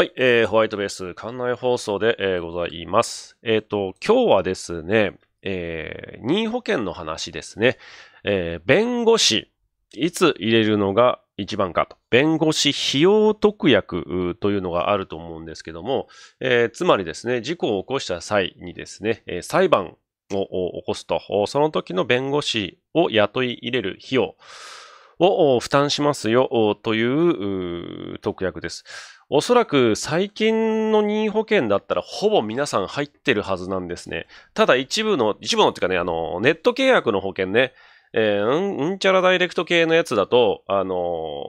はい、えー、ホワイトベース館内放送で、えー、ございます。えっ、ー、と、今日はですね、えー、任意保険の話ですね。えー、弁護士、いつ入れるのが一番かと。弁護士費用特約というのがあると思うんですけども、えー、つまりですね、事故を起こした際にですね、えー、裁判を起こすと、その時の弁護士を雇い入れる費用を負担しますよという特約です。おそらく最近の任意保険だったらほぼ皆さん入ってるはずなんですね。ただ一部の、一部のっていうかね、あの、ネット契約の保険ね、えー、うん、うんちゃらダイレクト系のやつだと、あの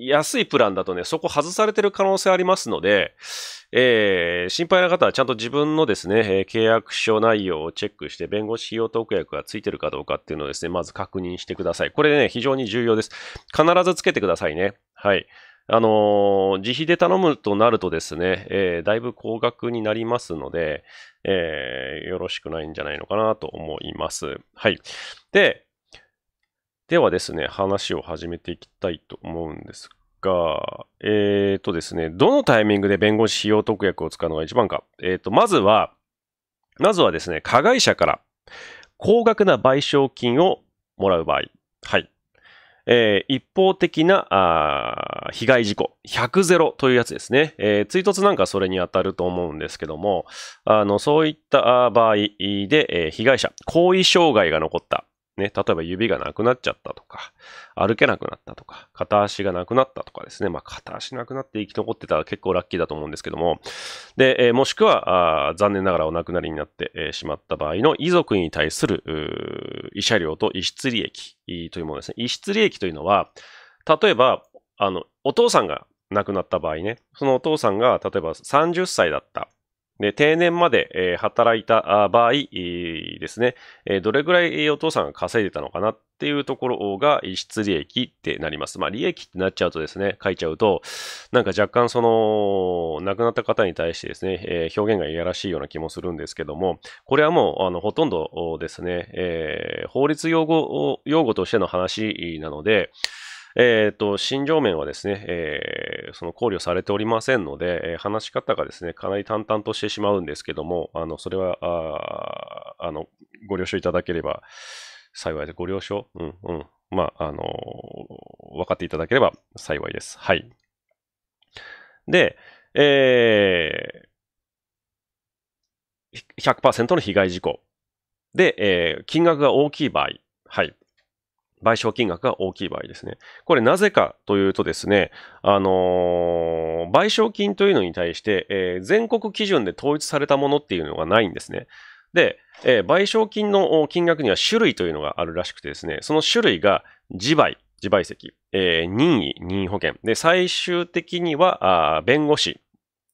ー、安いプランだとね、そこ外されてる可能性ありますので、えー、心配な方はちゃんと自分のですね、え契約書内容をチェックして、弁護士費用特約がついてるかどうかっていうのをですね、まず確認してください。これね、非常に重要です。必ずつけてくださいね。はい。あの自費で頼むとなるとですね、えー、だいぶ高額になりますので、えー、よろしくないんじゃないのかなと思います。はい。で、ではですね、話を始めていきたいと思うんですが、えっ、ー、とですね、どのタイミングで弁護士費用特約を使うのが一番か。えっ、ー、と、まずは、まずはですね、加害者から高額な賠償金をもらう場合。はい。えー、一方的な、被害事故、100ゼロというやつですね。えー、追突なんかそれに当たると思うんですけども、あの、そういった場合で、えー、被害者、後遺障害が残った。ね、例えば指がなくなっちゃったとか、歩けなくなったとか、片足がなくなったとかですね、まあ、片足なくなって生き残ってたら結構ラッキーだと思うんですけども、で、えもしくは、あ残念ながらお亡くなりになって、えしまった場合の遺族に対する、慰謝料と遺失利益というものですね。遺失利益というのは、例えば、あの、お父さんが亡くなった場合ね、そのお父さんが例えば30歳だった。で、定年まで、えー、働いた場合、ですね、えどれぐらいお父さんが稼いでたのかなっていうところが逸失利益ってなります。まあ、利益ってなっちゃうとですね、書いちゃうと、なんか若干その、亡くなった方に対してですね、えー、表現がいやらしいような気もするんですけども、これはもう、あの、ほとんどですね、えー、法律用語、用語としての話なので、えっ、と、心情面はですね、えー、その考慮されておりませんので、え話し方がですね、かなり淡々としてしまうんですけども、あの、それは、ああの、ご了承いただければ幸いで、ご了承うん、うん。まあ、あの分かっていただければ幸いです。はい。で、えー、100%の被害事故で、えー、金額が大きい場合、はい。賠償金額が大きい場合ですね。これなぜかというとですね、あのー、賠償金というのに対して、えー、全国基準で統一されたものっていうのがないんですね。で、えー、賠償金の金額には種類というのがあるらしくてですね、その種類が自賠、自賠責、え任意、任意保険。で、最終的には、あ弁護士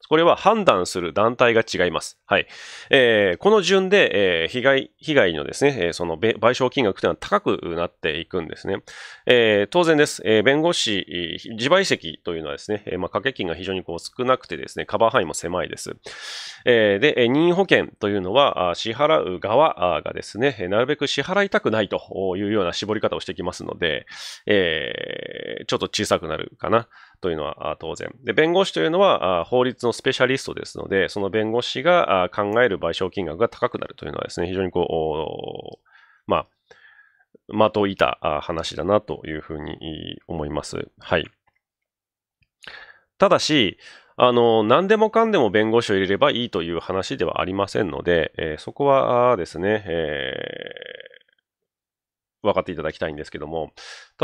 これは判断する団体が違います。はい。えー、この順で、えー、被害、被害のですね、えー、その賠償金額というのは高くなっていくんですね。えー、当然です。えー、弁護士、自賠責というのはですね、えー、まあ、掛け金が非常にこう少なくてですね、カバー範囲も狭いです。えー、で、任意保険というのは、支払う側がですね、なるべく支払いたくないというような絞り方をしてきますので、えー、ちょっと小さくなるかな。というのは当然。で、弁護士というのは法律のスペシャリストですので、その弁護士が考える賠償金額が高くなるというのはですね、非常にこう、まあ、的いた話だなというふうに思います。はい。ただし、あの、何でもかんでも弁護士を入れればいいという話ではありませんので、えー、そこはですね、えー分かっていただきたいんですけども、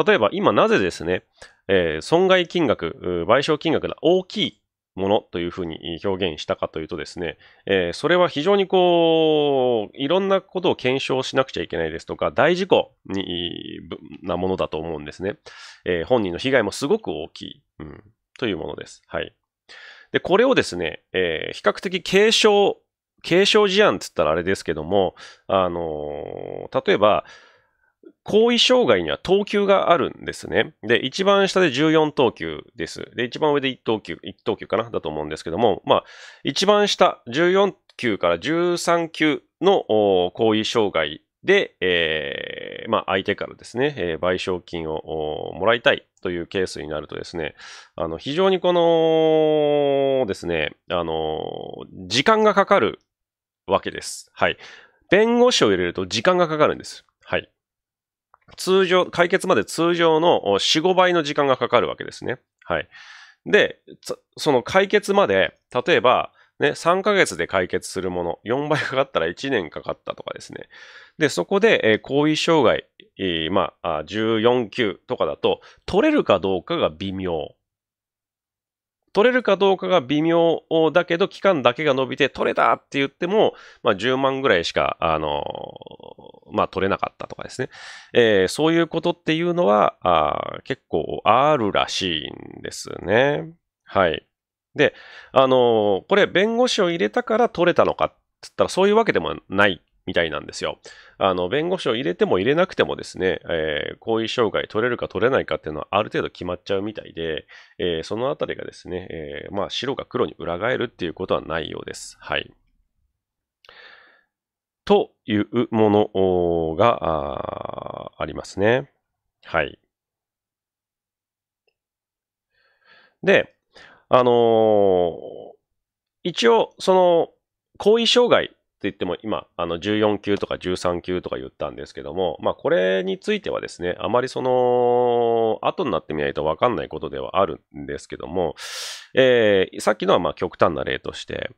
例えば今なぜですね、えー、損害金額、賠償金額が大きいものというふうに表現したかというとですね、えー、それは非常にこう、いろんなことを検証しなくちゃいけないですとか、大事故になものだと思うんですね。えー、本人の被害もすごく大きい、うん、というものです。はい。で、これをですね、えー、比較的軽症、軽症事案って言ったらあれですけども、あの例えば、後遺障害には等級があるんですね。で、一番下で14等級です。で、一番上で1等級、1等級かなだと思うんですけども、まあ、一番下、14級から13級の後遺障害で、えー、まあ、相手からですね、えー、賠償金をもらいたいというケースになるとですね、あの、非常にこの、ですね、あの、時間がかかるわけです。はい。弁護士を入れると時間がかかるんです。はい。通常、解決まで通常の4、5倍の時間がかかるわけですね。はい。で、その解決まで、例えば、ね、3ヶ月で解決するもの、4倍かかったら1年かかったとかですね。で、そこで、えー、後遺障害、えー、まあ、14級とかだと、取れるかどうかが微妙。取れるかどうかが微妙だけど、期間だけが伸びて取れたって言っても、まあ、10万ぐらいしか、あの、まあ、取れなかったとかですね。えー、そういうことっていうのは、結構あるらしいんですね。はい。で、あの、これ弁護士を入れたから取れたのかって言ったらそういうわけでもないみたいなんですよ。あの、弁護士を入れても入れなくてもですね、えー、後遺障害取れるか取れないかっていうのはある程度決まっちゃうみたいで、えー、そのあたりがですね、えー、まあ、白が黒に裏返るっていうことはないようです。はい。というものがありますね。はい。で、あのー、一応、その、後遺障害言っても今、あの14級とか13級とか言ったんですけども、まあこれについてはですね、あまりその、後になってみないと分かんないことではあるんですけども、えー、さっきのはまあ極端な例として、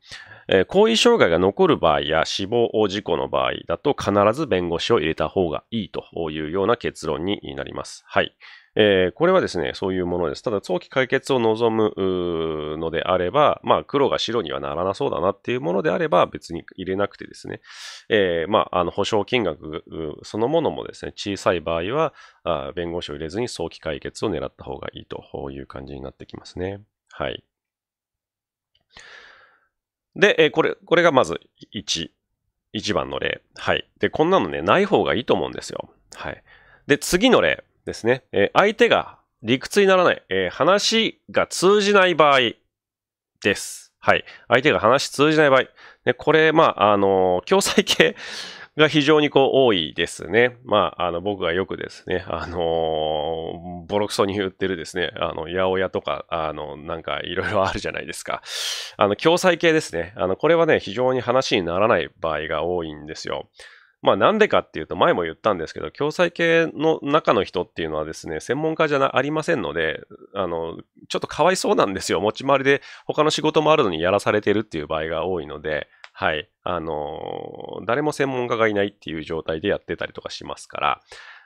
えー、後遺障害が残る場合や死亡事故の場合だと必ず弁護士を入れた方がいいというような結論になります。はい。えー、これはですね、そういうものです。ただ、早期解決を望むのであれば、まあ、黒が白にはならなそうだなっていうものであれば、別に入れなくてですね、えー、まあ、あの、保証金額そのものもですね、小さい場合は、あ弁護士を入れずに早期解決を狙った方がいいという感じになってきますね。はい。で、えー、これ、これがまず1、1番の例。はい。で、こんなのね、ない方がいいと思うんですよ。はい。で、次の例。ですね。えー、相手が理屈にならない、えー、話が通じない場合です。はい。相手が話通じない場合。ね、これ、まあ、あのー、共済系 が非常にこう多いですね。まあ、あの、僕がよくですね、あのー、ボロクソに言ってるですね、あの、八百屋とか、あの、なんかいろいろあるじゃないですか。あの、共済系ですね。あの、これはね、非常に話にならない場合が多いんですよ。まあなんでかっていうと前も言ったんですけど、共済系の中の人っていうのはですね、専門家じゃありませんので、あの、ちょっとかわいそうなんですよ。持ち回りで他の仕事もあるのにやらされてるっていう場合が多いので、はい。あの、誰も専門家がいないっていう状態でやってたりとかしますから、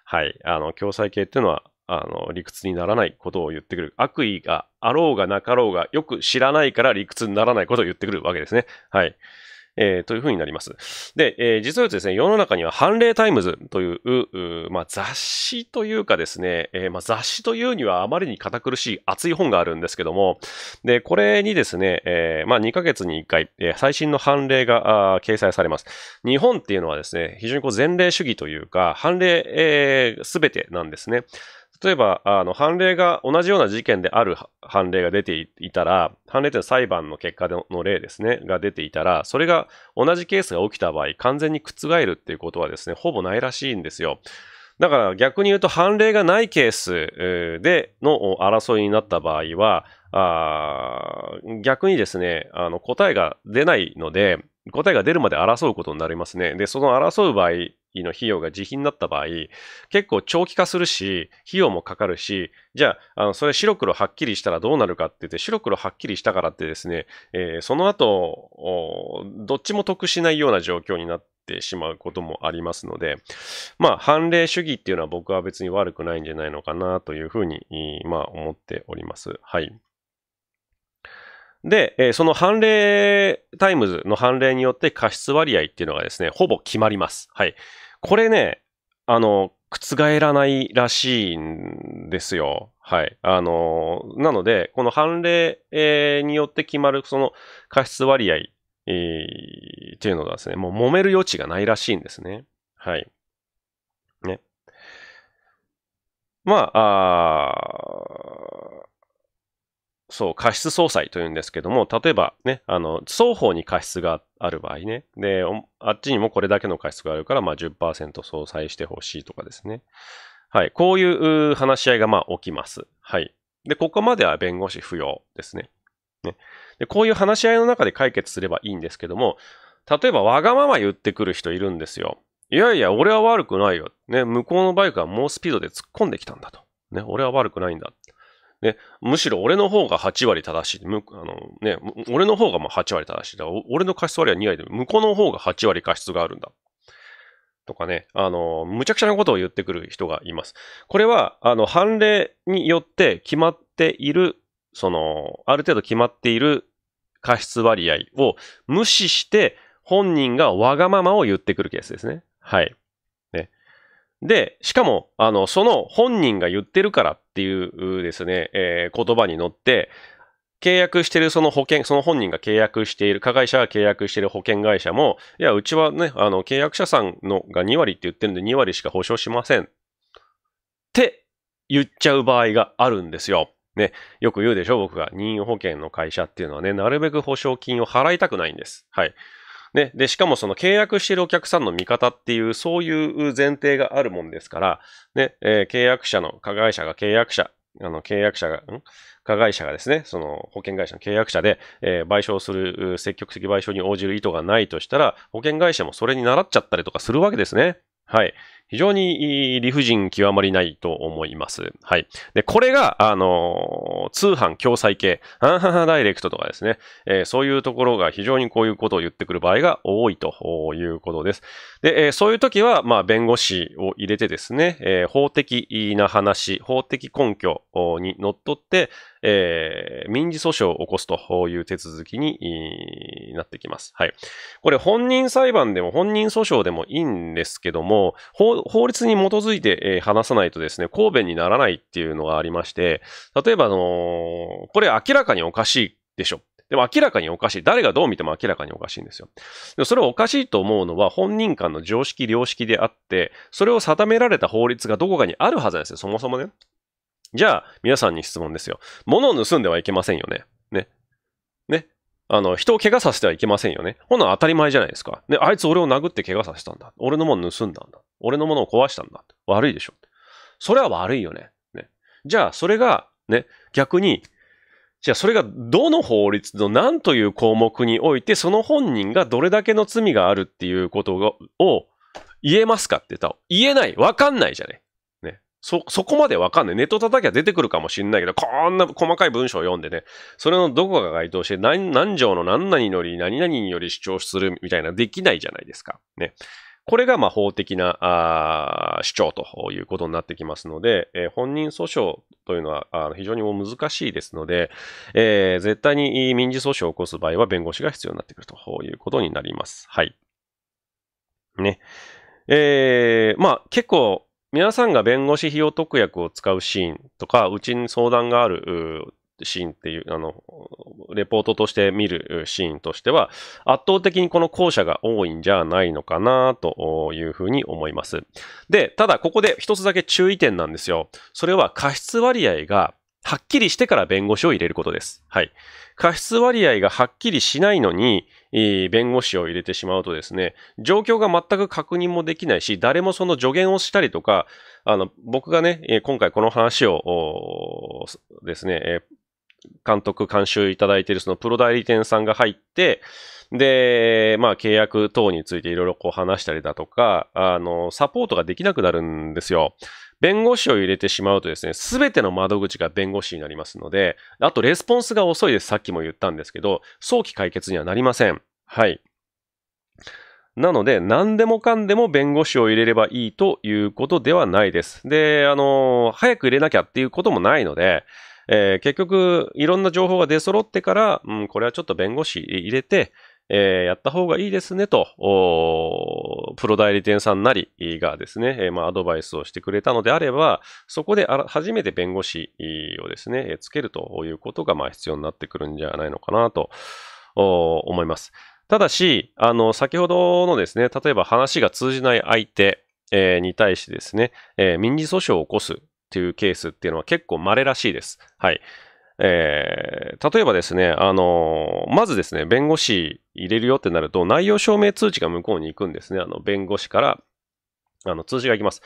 はい。あの、共済系っていうのは、あの、理屈にならないことを言ってくる。悪意があろうがなかろうが、よく知らないから理屈にならないことを言ってくるわけですね。はい。えー、というふうになります。で、えー、実はですね、世の中には判例タイムズという、うまあ、雑誌というかですね、えー、まあ、雑誌というにはあまりに堅苦しい熱い本があるんですけども、で、これにですね、えまあ、2ヶ月に1回、え最新の判例が掲載されます。日本っていうのはですね、非常にこう前例主義というか、判例すべ、えー、てなんですね。例えば、あの、判例が、同じような事件である判例が出ていたら、判例というのは裁判の結果の例ですね、が出ていたら、それが同じケースが起きた場合、完全に覆るっていうことはですね、ほぼないらしいんですよ。だから逆に言うと判例がないケースでの争いになった場合は、あ逆にですね、あの答えが出ないので、答えが出るまで争うことになりますね。で、その争う場合の費用が自費になった場合、結構長期化するし、費用もかかるし、じゃあ、あのそれ白黒はっきりしたらどうなるかって言って、白黒はっきりしたからってですね、えー、その後、どっちも得しないような状況になって、てしまうこともありますので、まあ、判例主義っていうのは僕は別に悪くないんじゃないのかなというふうに、まあ、思っております。はい。で、えその判例、タイムズの判例によって過失割合っていうのがですね、ほぼ決まります。はい。これね、あの、覆らないらしいんですよ。はい。あの、なので、この判例、によって決まる、その過失割合、えー、っていうのがですね、もう揉める余地がないらしいんですね。はい。ね。まあ、あそう、過失相殺というんですけども、例えばね、あの、双方に過失がある場合ね、で、あっちにもこれだけの過失があるから、まあ10%相殺してほしいとかですね。はい、こういう話し合いがまあ起きます。はい。で、ここまでは弁護士不要ですね。ね。で、こういう話し合いの中で解決すればいいんですけども、例えばわがまま言ってくる人いるんですよ。いやいや、俺は悪くないよ。ね、向こうのバイクは猛スピードで突っ込んできたんだと。ね、俺は悪くないんだ。ね、むしろ俺の方が8割正しい。あのね、俺の方がも8割正しい。だ俺の過失割合は2割で、向こうの方が8割過失があるんだ。とかね、あの、むちゃくちゃなことを言ってくる人がいます。これは、あの、判例によって決まっている、その、ある程度決まっている過失割合を無視して、本人がわがままを言ってくるケースですね。はい。ね。で、しかも、あの、その本人が言ってるからっっていうですね、えー、言葉に乗って、契約してるその保険、その本人が契約している、加害者が契約している保険会社も、いや、うちはね、あの、契約者さんのが2割って言ってるんで2割しか保証しません。って言っちゃう場合があるんですよ。ね、よく言うでしょ僕が任意保険の会社っていうのはね、なるべく保証金を払いたくないんです。はい。ね、で、しかもその契約してるお客さんの見方っていう、そういう前提があるもんですから、ね、えー、契約者の、加害者が契約者、あの、契約者が、ん加害者がですね、その保険会社の契約者で、えー、賠償する、積極的賠償に応じる意図がないとしたら、保険会社もそれに習っちゃったりとかするわけですね。はい。非常に理不尽極まりないと思います。はい。で、これが、あのー、通販共済系、アンハハダイレクトとかですね、えー、そういうところが非常にこういうことを言ってくる場合が多いということです。で、えー、そういう時は、まあ、弁護士を入れてですね、え法的な話、法的根拠にのっとって、えー、民事訴訟を起こすという手続きになってきます。はい。これ本人裁判でも本人訴訟でもいいんですけども、法法律に基づいて、え話さないとですね、神弁にならないっていうのがありまして、例えば、あのー、これ明らかにおかしいでしょ。でも明らかにおかしい。誰がどう見ても明らかにおかしいんですよ。でもそれをおかしいと思うのは本人間の常識、良識であって、それを定められた法律がどこかにあるはずなんですよ。そもそもね。じゃあ、皆さんに質問ですよ。物を盗んではいけませんよね。ね。ね。あの、人を怪我させてはいけませんよね。ほんなら当たり前じゃないですか。で、あいつ俺を殴って怪我させたんだ。俺のもの盗んだんだ。俺のものを壊したんだ。悪いでしょ。それは悪いよね。ね。じゃあ、それが、ね、逆に、じゃあそれがどの法律の何という項目においてその本人がどれだけの罪があるっていうことを言えますかって言ったら言えない。わかんないじゃね。そ、そこまでわかんない。ネット叩きゃ出てくるかもしんないけど、こんな細かい文章を読んでね、それのどこかが該当して、何、何条の何々より何々により主張するみたいな、できないじゃないですか。ね。これが、ま、法的な、あ主張ということになってきますので、えー、本人訴訟というのは、あ非常にも難しいですので、えー、絶対に民事訴訟を起こす場合は弁護士が必要になってくるということになります。はい。ね。えー、まあ、結構、皆さんが弁護士費用特約を使うシーンとか、うちに相談があるシーンっていう、あの、レポートとして見るシーンとしては、圧倒的にこの後者が多いんじゃないのかなというふうに思います。で、ただここで一つだけ注意点なんですよ。それは過失割合がはっきりしてから弁護士を入れることです。はい。過失割合がはっきりしないのに、えー、弁護士を入れてしまうとですね、状況が全く確認もできないし、誰もその助言をしたりとか、あの、僕がね、えー、今回この話をですね、えー、監督、監修いただいているそのプロ代理店さんが入って、で、まあ契約等についていろいろこう話したりだとか、あの、サポートができなくなるんですよ。弁護士を入れてしまうとですね、すべての窓口が弁護士になりますので、あとレスポンスが遅いです。さっきも言ったんですけど、早期解決にはなりません。はい。なので、何でもかんでも弁護士を入れればいいということではないです。で、あの、早く入れなきゃっていうこともないので、えー、結局、いろんな情報が出揃ってから、うん、これはちょっと弁護士入れて、えー、やった方がいいですねと、プロ代理店さんなりがですね、えー、まあ、アドバイスをしてくれたのであれば、そこで初めて弁護士をですね、えー、つけるということが、まあ、必要になってくるんじゃないのかなと思います。ただし、あの、先ほどのですね、例えば話が通じない相手、えー、に対してですね、えー、民事訴訟を起こすっていうケースっていうのは結構稀らしいです。はい。えー、例えばですね、あのー、まずですね、弁護士入れるよってなると、内容証明通知が向こうに行くんですね。あの、弁護士から、あの、通知が行きます。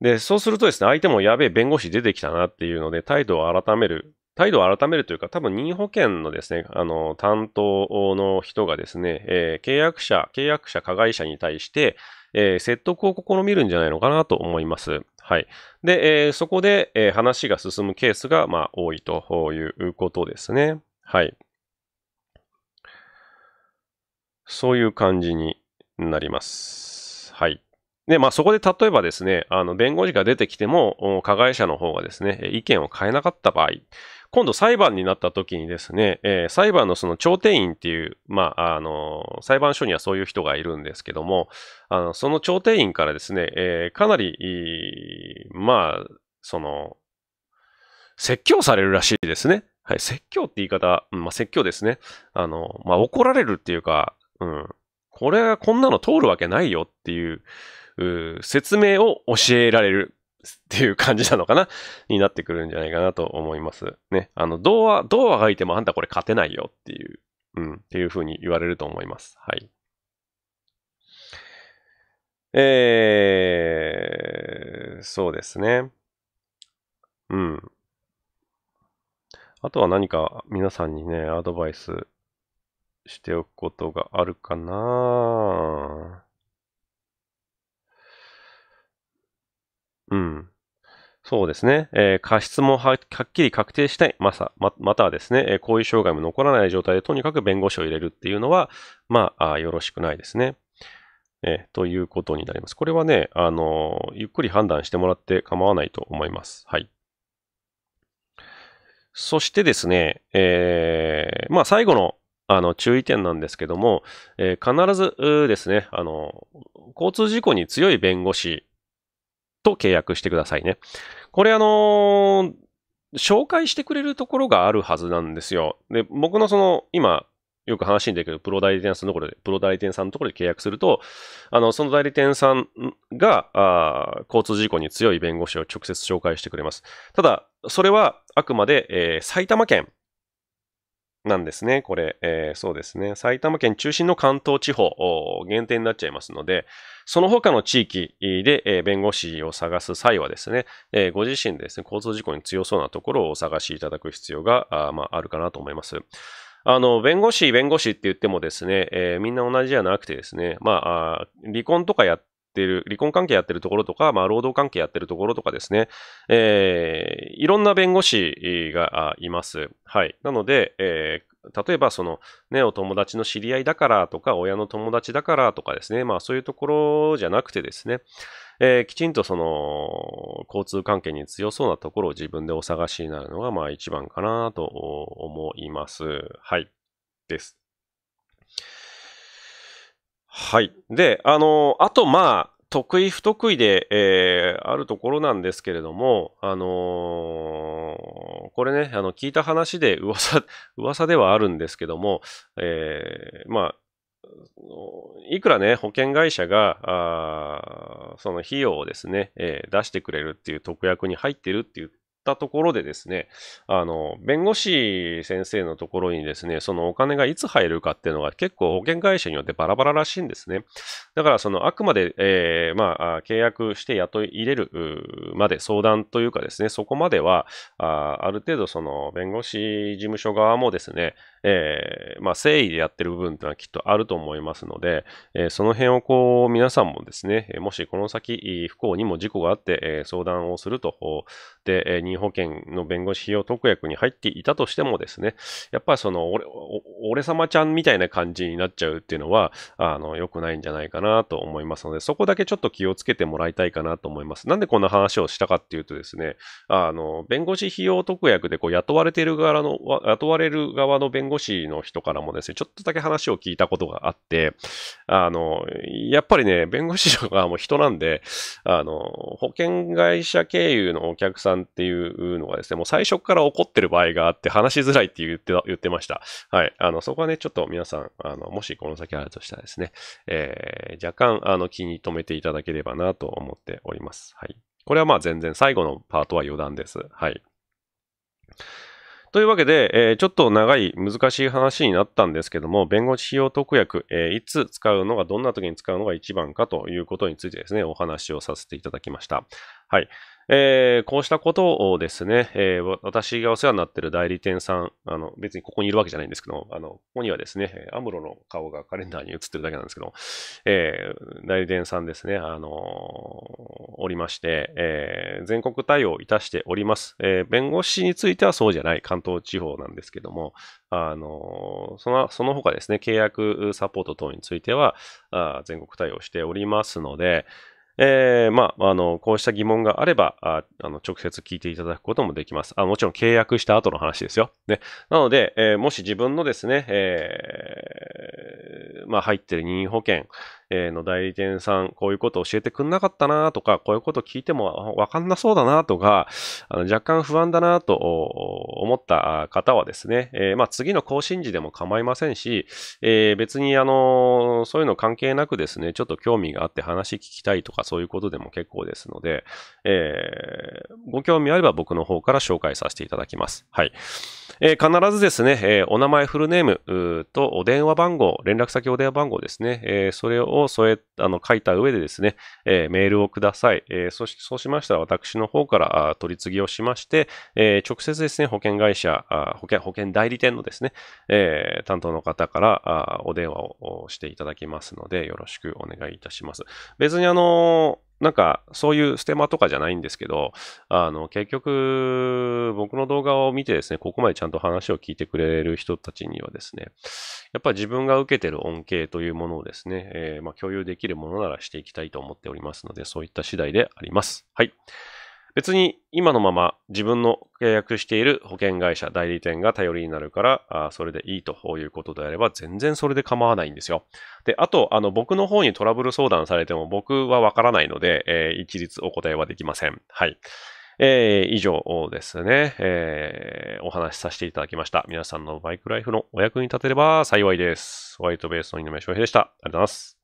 で、そうするとですね、相手もやべえ弁護士出てきたなっていうので、態度を改める。態度を改めるというか、多分任意保険のですね、あの、担当の人がですね、えー、契約者、契約者、加害者に対して、え説得を試みるんじゃないのかなと思います。はい。で、えー、そこで、えー、話が進むケースが、まあ、多いということですね。はい。そういう感じになります。はい。で、まあ、そこで例えばですね、あの、弁護士が出てきても、加害者の方がですね、意見を変えなかった場合、今度裁判になった時にですね、えー、裁判のその調停員っていう、まあ、あの、裁判所にはそういう人がいるんですけども、あの、その調停員からですね、えー、かなり、まあ、その、説教されるらしいですね。はい、説教って言い方、まあ、説教ですね。あの、まあ、怒られるっていうか、うん、これはこんなの通るわけないよっていう、う説明を教えられるっていう感じなのかな になってくるんじゃないかなと思います。ね。あの、どう童どうあがいてもあんたこれ勝てないよっていう、うん、っていうふうに言われると思います。はい。えー、そうですね。うん。あとは何か皆さんにね、アドバイスしておくことがあるかなうん。そうですね。えー、過失もはっきり確定したい。まさ、ま、またはですね、えー、いう障害も残らない状態でとにかく弁護士を入れるっていうのは、まあ、あよろしくないですね。えー、ということになります。これはね、あのゆっくり判断してもらって構わないと思います。はい。そしてですね、えー、まあ、最後のあの、注意点なんですけども、えー、必ずですね、あの、交通事故に強い弁護士と契約してくださいね。これあの紹介してくれるところがあるはずなんですよ。で、僕のその、今、よく話に出てくるプロ代理店さんのところで、プロ代理店さんのところで契約すると、あの、その代理店さんが、あ交通事故に強い弁護士を直接紹介してくれます。ただ、それはあくまで、えー、埼玉県なんですね、これ、えー、そうですね。埼玉県中心の関東地方限定になっちゃいますので、その他の地域で、えー、弁護士を探す際はですね、えー、ご自身でですね、交通事故に強そうなところをお探しいただく必要があ,、まあ、あるかなと思います。あの、弁護士、弁護士って言ってもですね、えー、みんな同じじゃなくてですね、まあ、離婚とかやってる、離婚関係やってるところとか、まあ、労働関係やってるところとかですね、えー、いろんな弁護士がいます。はい。なので、えー例えば、その、ね、お友達の知り合いだからとか、親の友達だからとかですね、まあそういうところじゃなくてですね、えー、きちんとその、交通関係に強そうなところを自分でお探しになるのが、まあ一番かなと思います。はい。です。はい。で、あの、あと、まあ、得意不得意で、えー、あるところなんですけれども、あのー、これね、あの、聞いた話で噂、噂ではあるんですけども、えー、まあ、いくらね、保険会社が、あその費用をですね、えー、出してくれるっていう特約に入ってるっていうたところでですね、あの、弁護士先生のところにですね、そのお金がいつ入るかっていうのが結構保険会社によってバラバラらしいんですね。だからそのあくまで、えー、まあ、契約して雇い入れるまで相談というかですね、そこまでは、あある程度その弁護士事務所側もですね、えー、まあ、誠意でやってる部分ってのはきっとあると思いますので、えー、その辺をこう、皆さんもですね、もしこの先、不幸にも事故があって、えー、相談をすると、で、え任意保険の弁護士費用特約に入っていたとしてもですね、やっぱりその俺、俺様ちゃんみたいな感じになっちゃうっていうのは、あの、良くないんじゃないかなと思いますので、そこだけちょっと気をつけてもらいたいかなと思います。なんでこんな話をしたかっていうとですね、あの、弁護士費用特約でこう雇われている側の、雇われる側の弁護士弁護士の人からもですね、ちょっとだけ話を聞いたことがあって、あの、やっぱりね、弁護士がもう人なんで、あの、保険会社経由のお客さんっていうのがですね、もう最初から怒ってる場合があって話しづらいって言って言ってました。はい。あの、そこはね、ちょっと皆さん、あの、もしこの先あるとしたらですね、えー、若干、あの、気に留めていただければなと思っております。はい。これはまあ全然最後のパートは余談です。はい。というわけで、えー、ちょっと長い難しい話になったんですけども、弁護士費用特約、えー、いつ使うのが、どんな時に使うのが一番かということについてですね、お話をさせていただきました。はい。えー、こうしたことをですね、えー、私がお世話になっている代理店さん、あの、別にここにいるわけじゃないんですけど、あの、ここにはですね、アムロの顔がカレンダーに映ってるだけなんですけど、えー、代理店さんですね、あのおりまして、え全国対応いたしております。え弁護士についてはそうじゃない、関東地方なんですけども、あのその、その他ですね、契約サポート等については、あ全国対応しておりますので、えー、まあ、あの、こうした疑問があれば、ああの、直接聞いていただくこともできます。あもちろん契約した後の話ですよ。ね。なので、えー、もし自分のですね、えー、まあ、入ってる任意保険、えー、の代理店さん、こういうこと教えてくんなかったなとか、こういうこと聞いてもわかんなそうだなとか、あの若干不安だなと思った方はですね、えー、まあ、次の更新時でも構いませんし、えー、別にあの、そういうの関係なくですね、ちょっと興味があって話聞きたいとかそういうことでも結構ですので、えご興味あれば僕の方から紹介させていただきます。はい。えー、必ずですね、えお名前、フルネームとお電話番号、連絡先お電話番号ですね、えそれをを添え、あの、書いた上でですね、えメールをください。えそし、そうしましたら私の方から取り次ぎをしまして、え直接ですね、保険会社、保険、保険代理店のですね、え担当の方からお電話をしていただきますので、よろしくお願いいたします。別にあのなんか、そういうステマとかじゃないんですけど、あの、結局、僕の動画を見てですね、ここまでちゃんと話を聞いてくれる人たちにはですね、やっぱり自分が受けてる恩恵というものをですね、えー、まあ、共有できるものならしていきたいと思っておりますので、そういった次第であります。はい。別に今のまま自分の契約している保険会社、代理店が頼りになるから、それでいいということであれば、全然それで構わないんですよ。で、あと、あの、僕の方にトラブル相談されても僕はわからないので、えー、一律お答えはできません。はい。えー、以上ですね、えー、お話しさせていただきました。皆さんのバイクライフのお役に立てれば幸いです。ホワイトベースの井上翔平でした。ありがとうございます。